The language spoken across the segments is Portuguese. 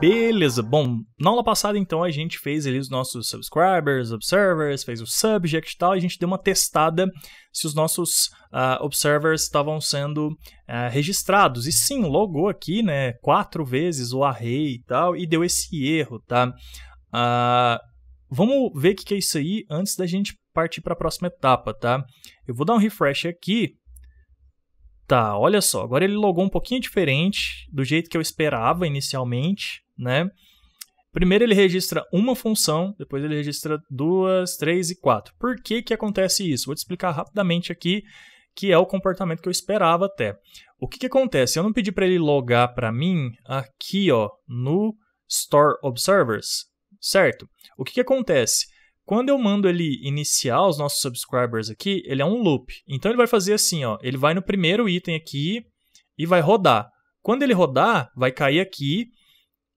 Beleza, bom, na aula passada então a gente fez ali os nossos subscribers, observers, fez o subject e tal, a gente deu uma testada se os nossos uh, observers estavam sendo uh, registrados. E sim, logou aqui, né, quatro vezes o array e tal, e deu esse erro, tá? Uh, vamos ver o que é isso aí antes da gente partir para a próxima etapa, tá? Eu vou dar um refresh aqui, Tá, olha só, agora ele logou um pouquinho diferente do jeito que eu esperava inicialmente né? Primeiro ele registra uma função, depois ele registra duas, três e quatro. Por que, que acontece isso? Vou te explicar rapidamente aqui, que é o comportamento que eu esperava até. O que, que acontece? Eu não pedi para ele logar para mim aqui ó, no Store Observers, certo? O que, que acontece? Quando eu mando ele iniciar os nossos subscribers aqui, ele é um loop. Então ele vai fazer assim, ó, ele vai no primeiro item aqui e vai rodar. Quando ele rodar, vai cair aqui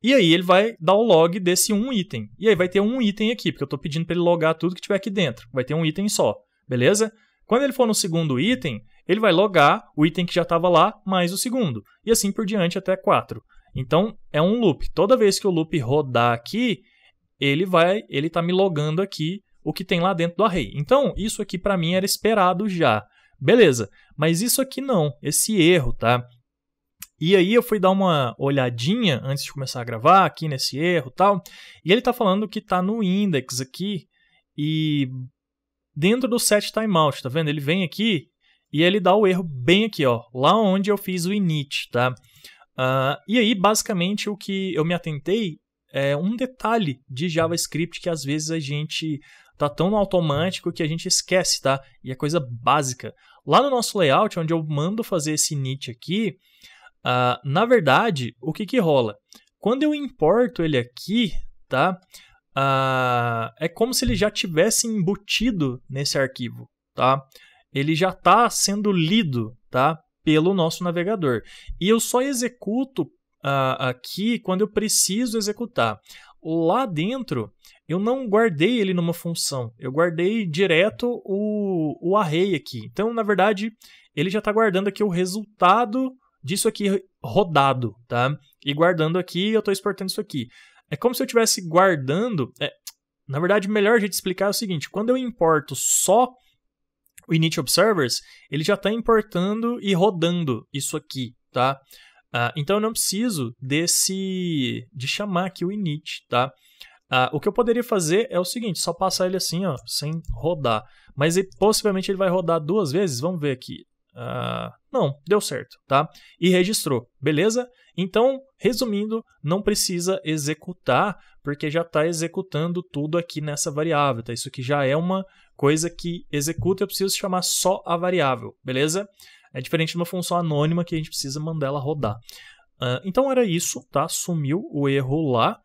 e aí ele vai dar o log desse um item. E aí vai ter um item aqui, porque eu estou pedindo para ele logar tudo que tiver aqui dentro. Vai ter um item só, beleza? Quando ele for no segundo item, ele vai logar o item que já estava lá mais o segundo. E assim por diante até 4. Então é um loop. Toda vez que o loop rodar aqui, ele vai, ele está me logando aqui o que tem lá dentro do array. Então isso aqui para mim era esperado já. Beleza, mas isso aqui não, esse erro, tá? E aí eu fui dar uma olhadinha antes de começar a gravar aqui nesse erro tal. E ele está falando que está no index aqui e dentro do set timeout, tá vendo? Ele vem aqui e ele dá o erro bem aqui, ó, lá onde eu fiz o init, tá? Uh, e aí, basicamente, o que eu me atentei é um detalhe de JavaScript que às vezes a gente tá tão no automático que a gente esquece, tá? E é coisa básica. Lá no nosso layout, onde eu mando fazer esse init aqui, ah, na verdade, o que, que rola? Quando eu importo ele aqui, tá? Ah, é como se ele já tivesse embutido nesse arquivo, tá? Ele já está sendo lido, tá? Pelo nosso navegador. E eu só executo ah, aqui quando eu preciso executar. Lá dentro, eu não guardei ele numa função, eu guardei direto o, o array aqui. Então, na verdade, ele já está guardando aqui o resultado disso aqui rodado, tá? E guardando aqui, eu estou exportando isso aqui. É como se eu estivesse guardando. É, na verdade, melhor jeito de explicar é o seguinte: quando eu importo só o init observers, ele já está importando e rodando isso aqui, tá? Ah, então eu não preciso desse de chamar aqui o init, tá? Ah, o que eu poderia fazer é o seguinte, só passar ele assim, ó, sem rodar. Mas ele, possivelmente ele vai rodar duas vezes. Vamos ver aqui. Uh, não, deu certo, tá? E registrou, beleza? Então, resumindo, não precisa executar, porque já está executando tudo aqui nessa variável, tá? Isso aqui já é uma coisa que executa, eu preciso chamar só a variável, beleza? É diferente de uma função anônima que a gente precisa mandar ela rodar. Uh, então, era isso, tá? Sumiu o erro lá.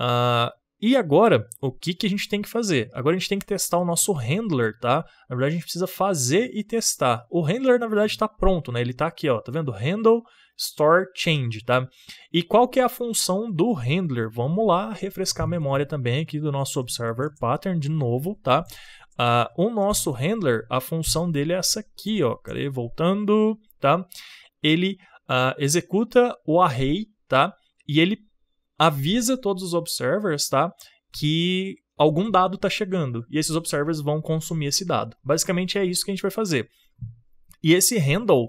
Uh, e agora, o que, que a gente tem que fazer? Agora a gente tem que testar o nosso handler, tá? Na verdade, a gente precisa fazer e testar. O handler, na verdade, está pronto, né? Ele está aqui, ó, tá vendo? Handle store change, tá? E qual que é a função do handler? Vamos lá refrescar a memória também aqui do nosso observer pattern de novo, tá? Uh, o nosso handler, a função dele é essa aqui, ó. Cadê? Voltando, tá? Ele uh, executa o array, tá? E ele avisa todos os observers, tá? Que algum dado está chegando e esses observers vão consumir esse dado. Basicamente é isso que a gente vai fazer. E esse handle,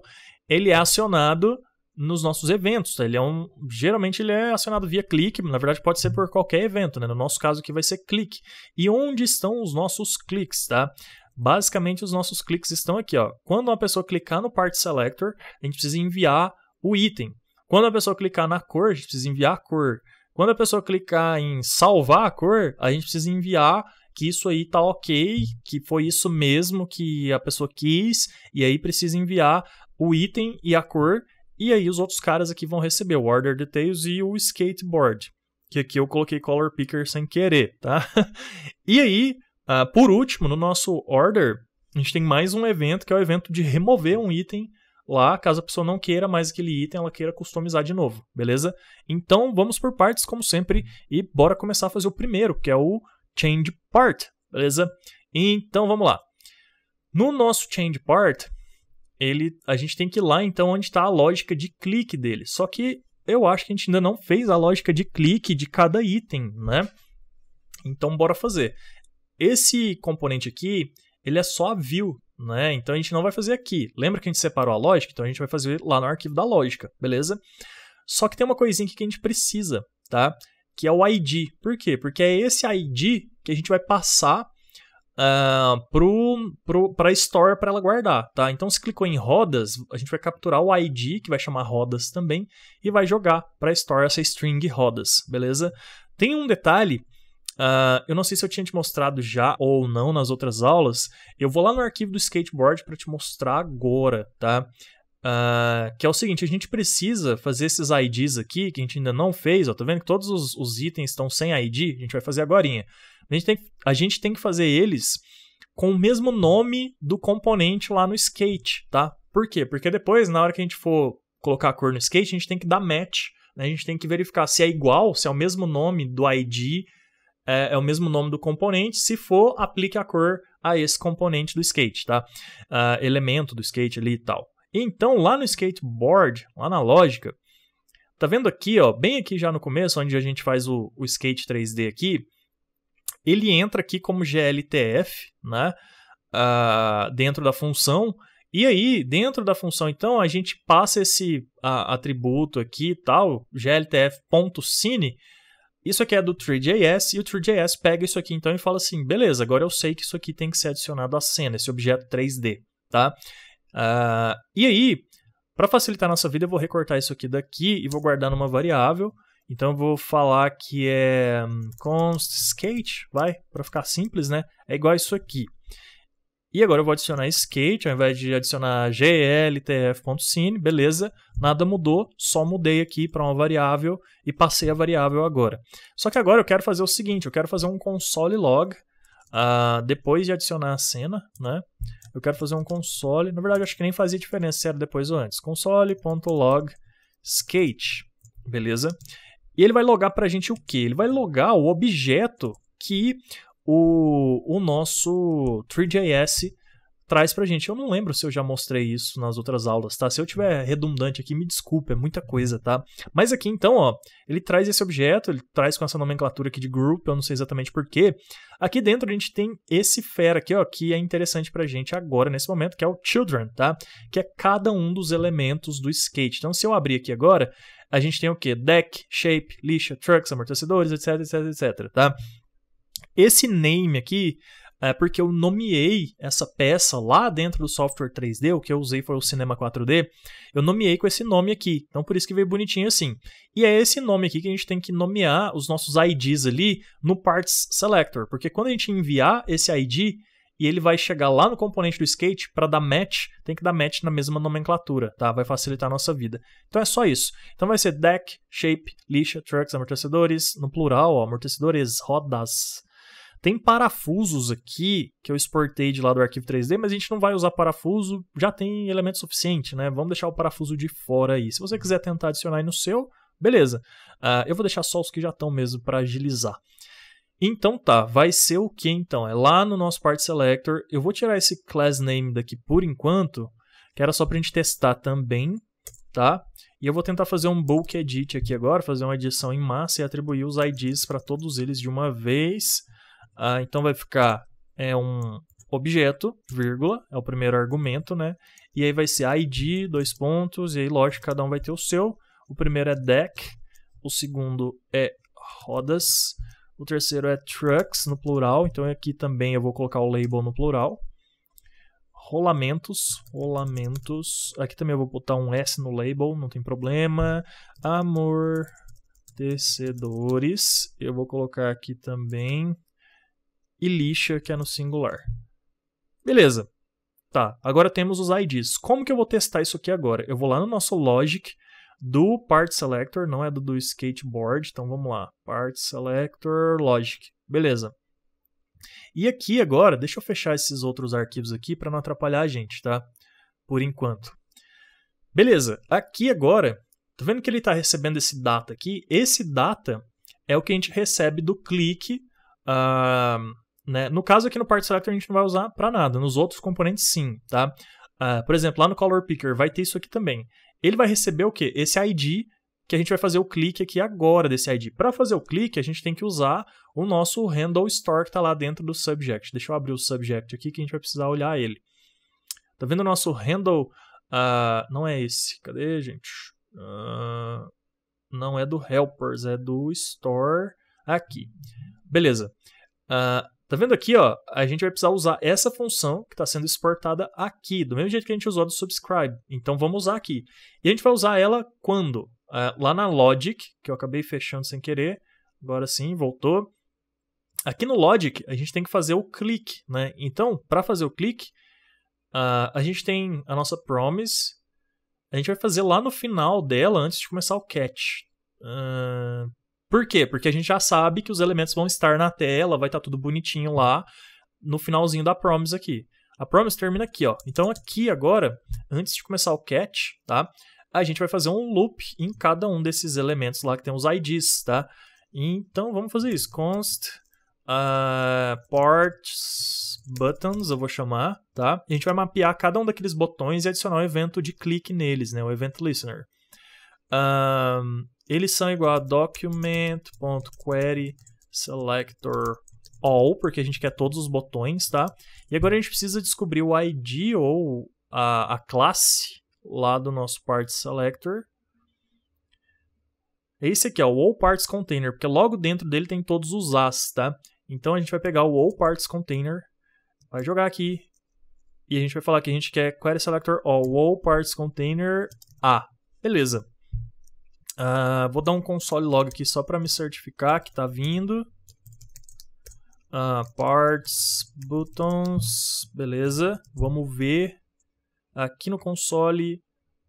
ele é acionado nos nossos eventos. Tá? Ele é um, geralmente ele é acionado via clique, na verdade pode ser por qualquer evento, né? No nosso caso aqui vai ser clique. E onde estão os nossos cliques, tá? Basicamente os nossos cliques estão aqui, ó. Quando uma pessoa clicar no part selector, a gente precisa enviar o item. Quando a pessoa clicar na cor, a gente precisa enviar a cor. Quando a pessoa clicar em salvar a cor, a gente precisa enviar que isso aí tá ok, que foi isso mesmo que a pessoa quis, e aí precisa enviar o item e a cor, e aí os outros caras aqui vão receber o order details e o skateboard, que aqui eu coloquei color picker sem querer, tá? e aí, ah, por último, no nosso order, a gente tem mais um evento, que é o evento de remover um item lá, caso a pessoa não queira mais aquele item, ela queira customizar de novo, beleza? Então vamos por partes, como sempre, e bora começar a fazer o primeiro, que é o change part, beleza? Então vamos lá. No nosso change part, ele, a gente tem que ir lá então onde está a lógica de clique dele. Só que eu acho que a gente ainda não fez a lógica de clique de cada item, né? Então bora fazer. Esse componente aqui, ele é só a view né? Então a gente não vai fazer aqui. Lembra que a gente separou a lógica? Então a gente vai fazer lá no arquivo da lógica, beleza? Só que tem uma coisinha aqui que a gente precisa, tá? Que é o ID. Por quê? Porque é esse ID que a gente vai passar uh, pro, pro, store para ela guardar, tá? Então se clicou em rodas, a gente vai capturar o ID, que vai chamar rodas também, e vai jogar para store essa string rodas, beleza? Tem um detalhe Uh, eu não sei se eu tinha te mostrado já ou não nas outras aulas. Eu vou lá no arquivo do skateboard para te mostrar agora, tá? Uh, que é o seguinte, a gente precisa fazer esses IDs aqui, que a gente ainda não fez, ó, tá vendo que todos os, os itens estão sem ID, a gente vai fazer agorinha. A gente, tem, a gente tem que fazer eles com o mesmo nome do componente lá no skate, tá? Por quê? Porque depois, na hora que a gente for colocar a cor no skate, a gente tem que dar match, né? a gente tem que verificar se é igual, se é o mesmo nome do ID é, é, o mesmo nome do componente. Se for, aplique a cor a esse componente do skate, tá? Uh, elemento do skate ali e tal. Então, lá no skateboard, lá na lógica, tá vendo aqui, ó, bem aqui já no começo, onde a gente faz o, o skate 3D aqui, ele entra aqui como GLTF, né? Uh, dentro da função. E aí, dentro da função, então, a gente passa esse uh, atributo aqui e tal, gltf.cine, isso aqui é do 3JS e o 3JS pega isso aqui então e fala assim, beleza, agora eu sei que isso aqui tem que ser adicionado à cena, esse objeto 3D, tá? Uh, e aí, para facilitar a nossa vida, eu vou recortar isso aqui daqui e vou guardar numa variável. Então eu vou falar que é hum, const skate, vai, para ficar simples, né? É igual a isso aqui. E agora eu vou adicionar skate ao invés de adicionar gltf.cine, beleza? Nada mudou, só mudei aqui para uma variável e passei a variável agora. Só que agora eu quero fazer o seguinte, eu quero fazer um console log uh, depois de adicionar a cena, né? Eu quero fazer um console, na verdade acho que nem fazia diferença se era depois ou antes. console.log skate, beleza? E ele vai logar para a gente o que? Ele vai logar o objeto que o, o nosso 3JS traz pra gente. Eu não lembro se eu já mostrei isso nas outras aulas, tá? Se eu tiver redundante aqui, me desculpe, é muita coisa, tá? Mas aqui então, ó, ele traz esse objeto, ele traz com essa nomenclatura aqui de group, eu não sei exatamente porquê. Aqui dentro a gente tem esse fera aqui, ó, que é interessante pra gente agora, nesse momento, que é o children, tá? Que é cada um dos elementos do skate. Então, se eu abrir aqui agora, a gente tem o quê? Deck, shape, lixa, trucks, amortecedores, etc, etc, etc, tá? Esse name aqui é porque eu nomeei essa peça lá dentro do software 3D, o que eu usei foi o Cinema 4D, eu nomeei com esse nome aqui. Então por isso que veio bonitinho assim. E é esse nome aqui que a gente tem que nomear os nossos IDs ali no Parts Selector, porque quando a gente enviar esse ID, e ele vai chegar lá no componente do skate para dar match, tem que dar match na mesma nomenclatura, tá? Vai facilitar a nossa vida. Então é só isso. Então vai ser deck, shape, lixa, trucks, amortecedores, no plural, ó, amortecedores, rodas, tem parafusos aqui que eu exportei de lá do arquivo 3D, mas a gente não vai usar parafuso, já tem elemento suficiente, né? Vamos deixar o parafuso de fora aí. Se você quiser tentar adicionar aí no seu, beleza. Uh, eu vou deixar só os que já estão mesmo para agilizar. Então tá, vai ser o que então? É lá no nosso part selector, eu vou tirar esse class name daqui por enquanto, que era só para a gente testar também, tá? E eu vou tentar fazer um bulk edit aqui agora, fazer uma edição em massa e atribuir os IDs para todos eles de uma vez. Ah, então vai ficar é um objeto, vírgula, é o primeiro argumento, né? E aí vai ser ID, dois pontos, e aí, lógico, cada um vai ter o seu. O primeiro é deck, o segundo é rodas, o terceiro é trucks no plural, então aqui também eu vou colocar o label no plural. Rolamentos, rolamentos. Aqui também eu vou botar um S no label, não tem problema. Amortecedores, eu vou colocar aqui também e lixa, que é no singular. Beleza. Tá, agora temos os IDs. Como que eu vou testar isso aqui agora? Eu vou lá no nosso logic do part selector, não é do, do skateboard, então vamos lá. Part selector logic. Beleza. E aqui agora, deixa eu fechar esses outros arquivos aqui para não atrapalhar a gente, tá? Por enquanto. Beleza, aqui agora, tá vendo que ele está recebendo esse data aqui? Esse data é o que a gente recebe do clique uh, né? No caso aqui no Part Selector a gente não vai usar para nada, nos outros componentes sim, tá? Uh, por exemplo, lá no Color Picker vai ter isso aqui também. Ele vai receber o quê? Esse ID que a gente vai fazer o clique aqui agora desse ID. Para fazer o clique, a gente tem que usar o nosso handle store que está lá dentro do subject. Deixa eu abrir o subject aqui que a gente vai precisar olhar ele. Tá vendo o nosso handle? Uh, não é esse. Cadê, gente? Uh, não é do helpers, é do store aqui. Beleza. Uh, Tá vendo aqui, ó? A gente vai precisar usar essa função que está sendo exportada aqui, do mesmo jeito que a gente usou do subscribe. Então vamos usar aqui. E a gente vai usar ela quando? Uh, lá na logic, que eu acabei fechando sem querer. Agora sim, voltou. Aqui no logic, a gente tem que fazer o clique, né? Então, para fazer o clique, uh, a gente tem a nossa promise. A gente vai fazer lá no final dela, antes de começar o catch. Uh, por quê? Porque a gente já sabe que os elementos vão estar na tela, vai estar tá tudo bonitinho lá no finalzinho da promise aqui. A promise termina aqui, ó. Então aqui agora, antes de começar o catch, tá? A gente vai fazer um loop em cada um desses elementos lá que tem os IDs, tá? Então vamos fazer isso. Const uh, parts buttons, eu vou chamar, tá? E a gente vai mapear cada um daqueles botões e adicionar um evento de clique neles, né? O evento listener. Um, eles são igual a document.query selector all, porque a gente quer todos os botões, tá? E agora a gente precisa descobrir o ID ou a, a classe lá do nosso parts selector. Esse aqui é o all parts container, porque logo dentro dele tem todos os as, tá? Então a gente vai pegar o all parts container, vai jogar aqui e a gente vai falar que a gente quer query selector all, all parts container a. Beleza. Ah, vou dar um console log aqui só para me certificar que está vindo. Uh, parts, buttons, beleza. Vamos ver aqui no console.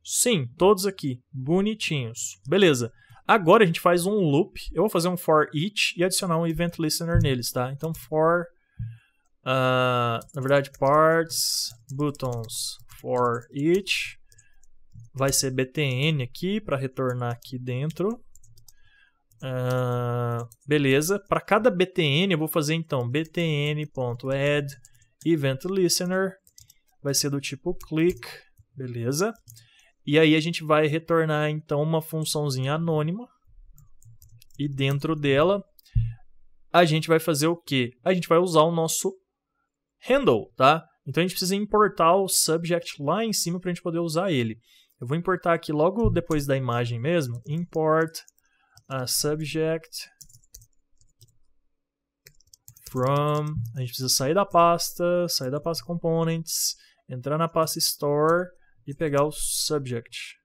Sim, todos aqui, bonitinhos. Beleza. Agora a gente faz um loop. Eu vou fazer um for each e adicionar um event listener neles, tá? Então for, uh, na verdade, parts, buttons, for each vai ser btn aqui para retornar aqui dentro. Uh, beleza. Para cada btn eu vou fazer então btn.add event listener vai ser do tipo click, beleza? E aí a gente vai retornar então uma funçãozinha anônima e dentro dela a gente vai fazer o quê? A gente vai usar o nosso handle, tá? Então a gente precisa importar o subject lá em cima para a gente poder usar ele. Eu vou importar aqui logo depois da imagem mesmo, import a ah, subject from, a gente precisa sair da pasta, sair da pasta components, entrar na pasta store e pegar o subject.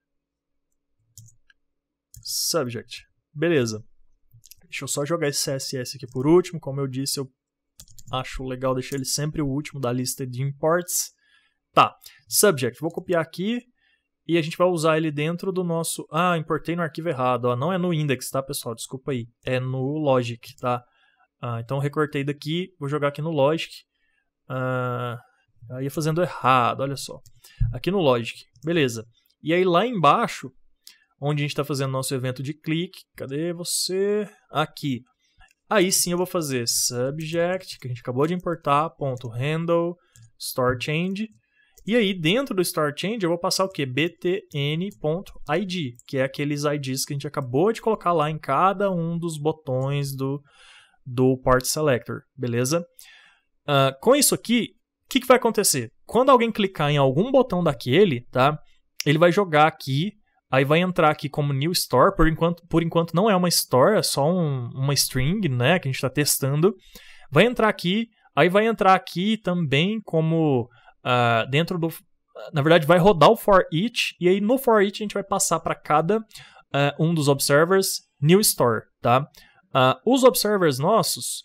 Subject. Beleza. Deixa eu só jogar esse CSS aqui por último. Como eu disse, eu acho legal deixar ele sempre o último da lista de imports. Tá. Subject. Vou copiar aqui e a gente vai usar ele dentro do nosso. Ah, importei no arquivo errado. Ó, não é no index, tá, pessoal? Desculpa aí. É no Logic, tá? Ah, então recortei daqui, vou jogar aqui no Logic. Ah, aí fazendo errado, olha só. Aqui no Logic, beleza. E aí lá embaixo, onde a gente está fazendo nosso evento de clique, cadê você? Aqui. Aí sim eu vou fazer subject, que a gente acabou de importar, ponto handle, store change. E aí, dentro do Store Change, eu vou passar o que? btn.id, que é aqueles IDs que a gente acabou de colocar lá em cada um dos botões do, do Part Selector, beleza? Uh, com isso aqui, o que, que vai acontecer? Quando alguém clicar em algum botão daquele, tá? Ele vai jogar aqui Aí vai entrar aqui como new store, por enquanto, por enquanto não é uma store, é só um, uma string, né, que a gente está testando. Vai entrar aqui, aí vai entrar aqui também como uh, dentro do. Na verdade, vai rodar o for each, e aí no for each a gente vai passar para cada uh, um dos observers new store, tá? Uh, os observers nossos,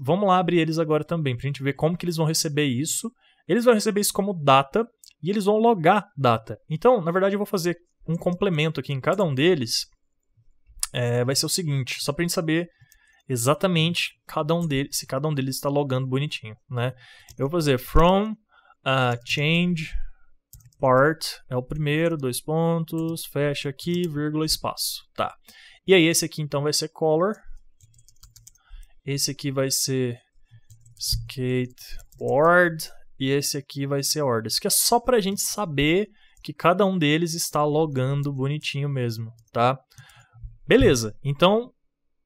vamos lá abrir eles agora também, para a gente ver como que eles vão receber isso. Eles vão receber isso como data, e eles vão logar data. Então, na verdade, eu vou fazer um complemento aqui em cada um deles. É, vai ser o seguinte, só para a gente saber exatamente cada um deles, se cada um deles está logando bonitinho, né? Eu vou fazer from Uh, change part é o primeiro, dois pontos, fecha aqui, vírgula, espaço. Tá. E aí esse aqui então vai ser color. Esse aqui vai ser skateboard e esse aqui vai ser order. Isso aqui é só para a gente saber que cada um deles está logando bonitinho mesmo, tá? Beleza. Então,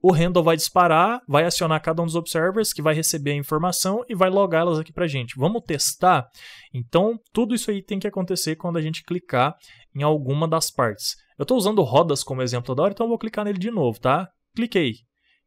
o handle vai disparar, vai acionar cada um dos observers que vai receber a informação e vai logá-las aqui para a gente. Vamos testar? Então, tudo isso aí tem que acontecer quando a gente clicar em alguma das partes. Eu estou usando rodas como exemplo toda hora, então eu vou clicar nele de novo, tá? Cliquei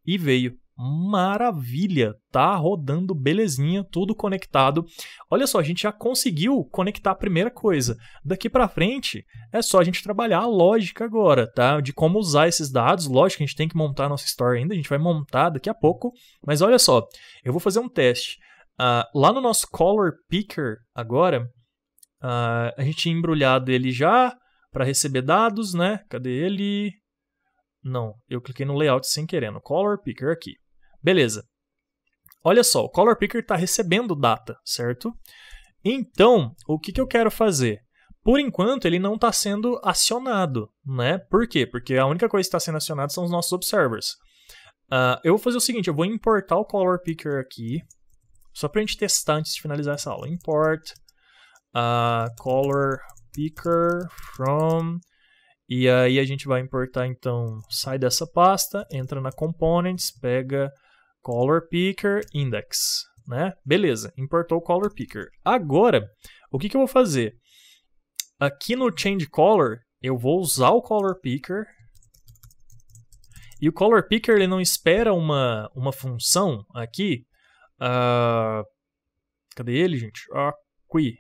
e veio maravilha, tá rodando belezinha, tudo conectado. Olha só, a gente já conseguiu conectar a primeira coisa. Daqui para frente é só a gente trabalhar a lógica agora, tá? De como usar esses dados. Lógico, a gente tem que montar a nossa história ainda, a gente vai montar daqui a pouco, mas olha só, eu vou fazer um teste. Uh, lá no nosso color picker agora, uh, a gente tinha embrulhado ele já para receber dados, né? Cadê ele? Não, eu cliquei no layout sem querer, no color picker aqui. Beleza. Olha só, o color picker está recebendo data, certo? Então, o que, que eu quero fazer? Por enquanto, ele não está sendo acionado, né? Por quê? Porque a única coisa que está sendo acionada são os nossos observers. Uh, eu vou fazer o seguinte, eu vou importar o color picker aqui, só para a gente testar antes de finalizar essa aula. Import uh, color picker from... E aí a gente vai importar, então, sai dessa pasta, entra na components, pega Color Picker Index, né? Beleza, importou o Color Picker. Agora, o que, que eu vou fazer? Aqui no Change Color, eu vou usar o Color Picker e o color picker ele não espera uma, uma função aqui. Uh, cadê ele, gente? Aqui.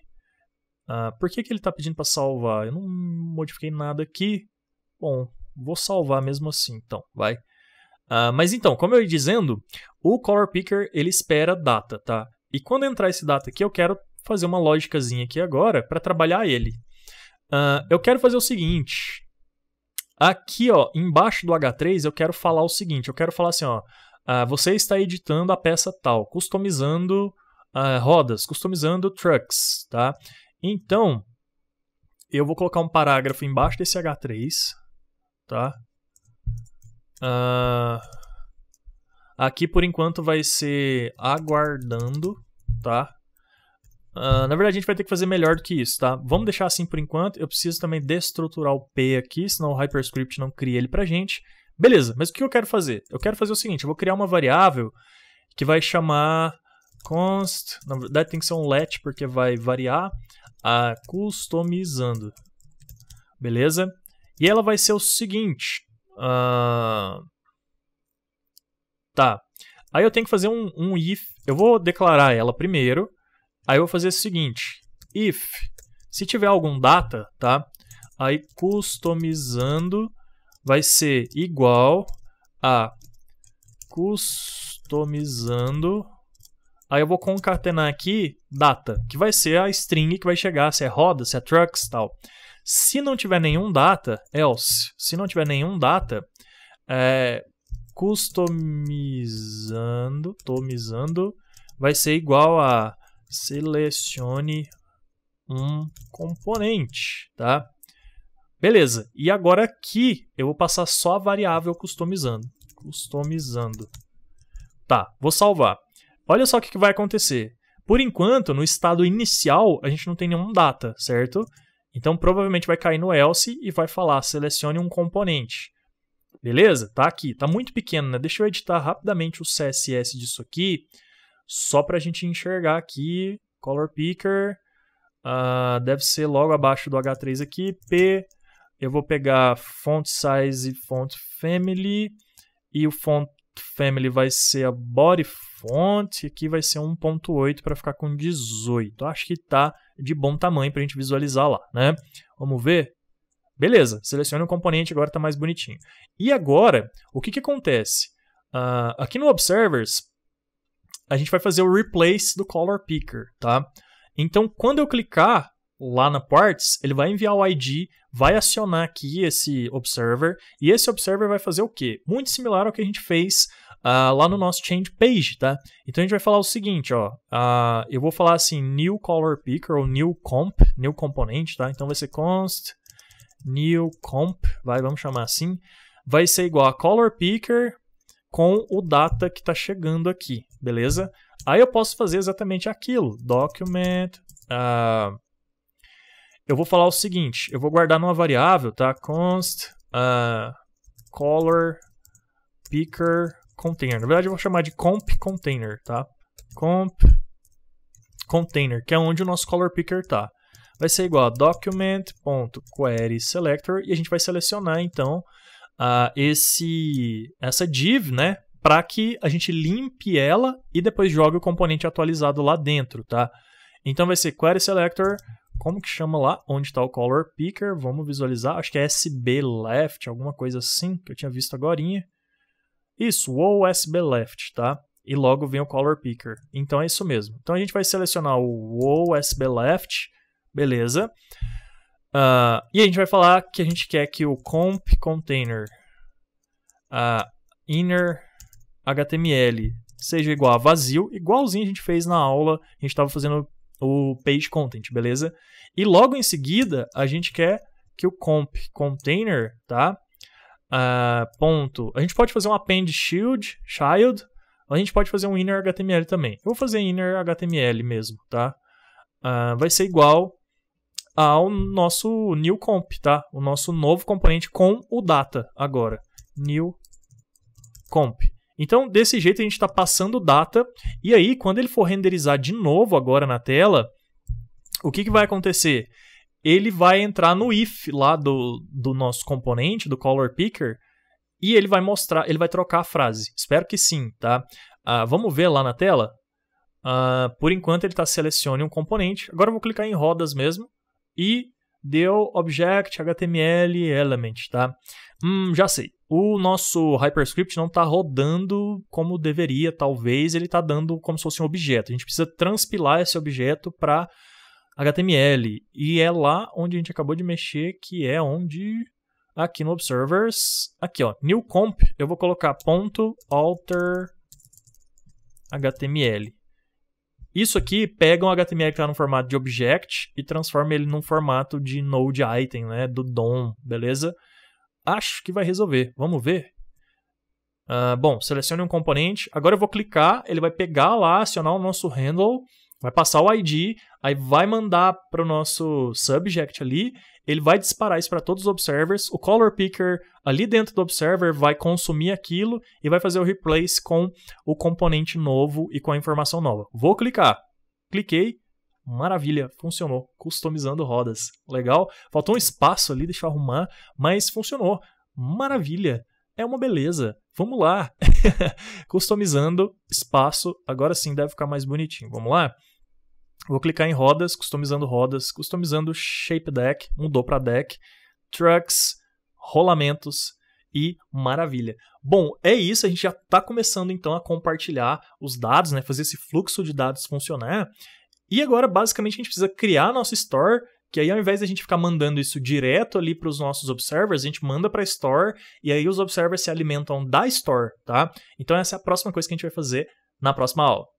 Ah, uh, ah, por que, que ele está pedindo para salvar? Eu não modifiquei nada aqui. Bom, vou salvar mesmo assim, então, vai. Uh, mas então, como eu ia dizendo, o color picker, ele espera data, tá? E quando entrar esse data aqui, eu quero fazer uma lógicazinha aqui agora para trabalhar ele. Uh, eu quero fazer o seguinte. Aqui, ó, embaixo do H3, eu quero falar o seguinte. Eu quero falar assim, ó. Uh, você está editando a peça tal, customizando uh, rodas, customizando trucks, tá? Então, eu vou colocar um parágrafo embaixo desse H3, tá? Uh, Aqui, por enquanto, vai ser aguardando, tá? Uh, na verdade, a gente vai ter que fazer melhor do que isso, tá? Vamos deixar assim por enquanto. Eu preciso também destruturar o P aqui, senão o Hyperscript não cria ele pra gente. Beleza, mas o que eu quero fazer? Eu quero fazer o seguinte, eu vou criar uma variável que vai chamar const... Na verdade, tem que ser um let, porque vai variar a customizando. Beleza? E ela vai ser o seguinte... Uh Tá. Aí eu tenho que fazer um, um if. Eu vou declarar ela primeiro. Aí eu vou fazer o seguinte. If. Se tiver algum data, tá? Aí customizando vai ser igual a customizando. Aí eu vou concatenar aqui data, que vai ser a string que vai chegar, se é roda, se é trucks tal. Se não tiver nenhum data, else, se não tiver nenhum data, é, customizando, tomizando, vai ser igual a selecione um componente, tá? Beleza, e agora aqui eu vou passar só a variável customizando. Customizando. Tá, vou salvar. Olha só o que vai acontecer. Por enquanto, no estado inicial, a gente não tem nenhum data, certo? Então, provavelmente vai cair no else e vai falar selecione um componente. Beleza? Tá aqui, tá muito pequeno, né? Deixa eu editar rapidamente o CSS disso aqui, só para a gente enxergar aqui, color picker, uh, deve ser logo abaixo do H3 aqui, P, eu vou pegar font size, font family, e o font family vai ser a body font, e aqui vai ser 1.8 para ficar com 18. Acho que tá de bom tamanho para a gente visualizar lá, né? Vamos ver? Beleza, selecione o componente, agora está mais bonitinho. E agora, o que, que acontece? Uh, aqui no Observers, a gente vai fazer o replace do Color Picker, tá? Então, quando eu clicar lá na Parts, ele vai enviar o ID, vai acionar aqui esse Observer, e esse Observer vai fazer o quê? Muito similar ao que a gente fez uh, lá no nosso Change Page, tá? Então, a gente vai falar o seguinte, ó, uh, eu vou falar assim, New Color Picker, ou New Comp, New Componente, tá? Então, vai ser const new comp, vai, vamos chamar assim, vai ser igual a color picker com o data que está chegando aqui, beleza? Aí eu posso fazer exatamente aquilo, document, uh, eu vou falar o seguinte, eu vou guardar numa variável, tá? Const uh, color picker container. Na verdade, eu vou chamar de comp container, tá? Comp container, que é onde o nosso color picker está vai ser igual a document.querySelector selector e a gente vai selecionar então uh, esse essa div, né, para que a gente limpe ela e depois jogue o componente atualizado lá dentro, tá? Então vai ser query selector como que chama lá? Onde está o color picker? Vamos visualizar. Acho que é SB left, alguma coisa assim que eu tinha visto agora. Isso, ou SB left, tá? E logo vem o color picker. Então é isso mesmo. Então a gente vai selecionar o osb SB left Beleza. Uh, e a gente vai falar que a gente quer que o comp container uh, inner HTML seja igual a vazio, igualzinho a gente fez na aula, a gente estava fazendo o page content, beleza? E logo em seguida, a gente quer que o comp container, tá? Uh, ponto. A gente pode fazer um append shield, child, a gente pode fazer um inner HTML também. Eu vou fazer inner HTML mesmo, tá? Uh, vai ser igual ao nosso new comp, tá? O nosso novo componente com o data agora. New comp. Então, desse jeito, a gente está passando data. E aí, quando ele for renderizar de novo agora na tela, o que, que vai acontecer? Ele vai entrar no if lá do, do nosso componente, do color picker, e ele vai mostrar, ele vai trocar a frase. Espero que sim, tá? Ah, vamos ver lá na tela? Ah, por enquanto, ele está selecionando um componente. Agora eu vou clicar em rodas mesmo e deu Object HTML Element, tá? Hum, já sei. O nosso HyperScript não está rodando como deveria, talvez ele está dando como se fosse um objeto. A gente precisa transpilar esse objeto para HTML. E é lá onde a gente acabou de mexer, que é onde... Aqui no Observers, aqui ó, new comp, eu vou colocar ponto alter HTML. Isso aqui pega um HTML que está no formato de object e transforma ele num formato de node item, né, do DOM, beleza? Acho que vai resolver. Vamos ver? Uh, bom, selecione um componente. Agora eu vou clicar, ele vai pegar lá, acionar o nosso handle Vai passar o ID, aí vai mandar para o nosso subject ali, ele vai disparar isso para todos os observers, o color picker ali dentro do observer vai consumir aquilo e vai fazer o replace com o componente novo e com a informação nova. Vou clicar. Cliquei, maravilha, funcionou, customizando rodas. Legal? Faltou um espaço ali, deixa eu arrumar, mas funcionou. Maravilha. É uma beleza. Vamos lá. customizando espaço, agora sim deve ficar mais bonitinho. Vamos lá? Vou clicar em rodas, customizando rodas, customizando shape deck, mudou para deck, trucks, rolamentos e maravilha. Bom, é isso, a gente já está começando então a compartilhar os dados, né, fazer esse fluxo de dados funcionar. E agora basicamente a gente precisa criar nosso store que aí ao invés de a gente ficar mandando isso direto ali para os nossos observers, a gente manda para a store e aí os observers se alimentam da store, tá? Então essa é a próxima coisa que a gente vai fazer na próxima aula.